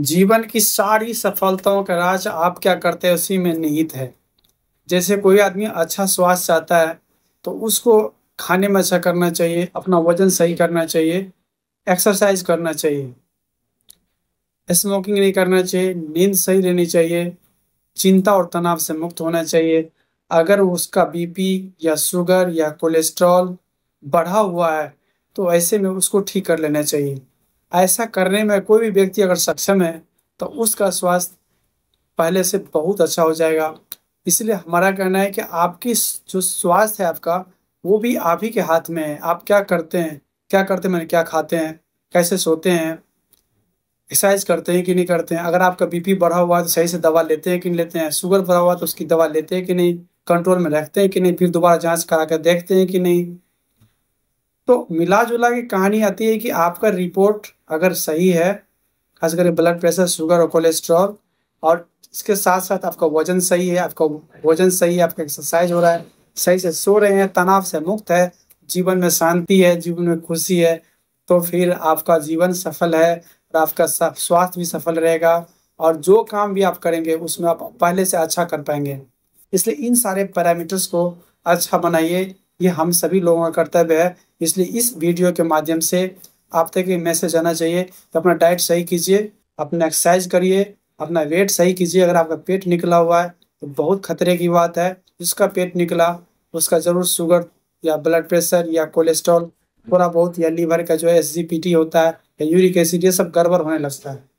जीवन की सारी सफलताओं का राज आप क्या करते हैं उसी में निहित है जैसे कोई आदमी अच्छा स्वास्थ्य चाहता है तो उसको खाने में अच्छा करना चाहिए अपना वजन सही करना चाहिए एक्सरसाइज करना चाहिए स्मोकिंग नहीं करना चाहिए नींद सही लेनी चाहिए चिंता और तनाव से मुक्त होना चाहिए अगर उसका बीपी या शुगर या कोलेस्ट्रॉल बढ़ा हुआ है तो ऐसे में उसको ठीक कर लेना चाहिए ऐसा करने में कोई भी व्यक्ति अगर सक्षम है तो उसका स्वास्थ्य पहले से बहुत अच्छा हो जाएगा इसलिए हमारा कहना है कि आपकी जो स्वास्थ्य है आपका वो भी आप ही के हाथ में है आप क्या करते हैं क्या करते हैं मैंने क्या खाते हैं कैसे सोते हैं एक्सरसाइज करते हैं कि नहीं करते हैं अगर आपका बीपी बढ़ा हुआ है तो सही से दवा लेते हैं कि नहीं लेते हैं शुगर बढ़ा हुआ है तो उसकी दवा लेते हैं कि नहीं कंट्रोल में रखते हैं कि नहीं फिर दोबारा जांच करा कर देखते हैं कि नहीं तो मिला जुला की कहानी आती है कि आपका रिपोर्ट अगर सही है खास करके ब्लड प्रेशर शुगर और कोलेस्ट्रॉल और इसके साथ साथ आपका वजन सही है आपका वजन सही है आपका एक्सरसाइज हो रहा है सही से सो रहे हैं तनाव से मुक्त है जीवन में शांति है जीवन में खुशी है तो फिर आपका जीवन सफल है और आपका स्वास्थ्य भी सफल रहेगा और जो काम भी आप करेंगे उसमें आप पहले से अच्छा कर पाएंगे इसलिए इन सारे पैरामीटर्स को अच्छा बनाइए ये हम सभी लोगों का कर्तव्य है इसलिए इस वीडियो के माध्यम से आप तक ये मैसेज आना चाहिए तो अपना डाइट सही कीजिए अपना एक्सरसाइज करिए अपना वेट सही कीजिए अगर आपका पेट निकला हुआ है तो बहुत खतरे की बात है जिसका पेट निकला उसका ज़रूर शुगर या ब्लड प्रेशर या कोलेस्ट्रॉल थोड़ा बहुत या लीवर का जो है एस होता है या यूरिक एसिड ये सब गड़बड़ होने लगता है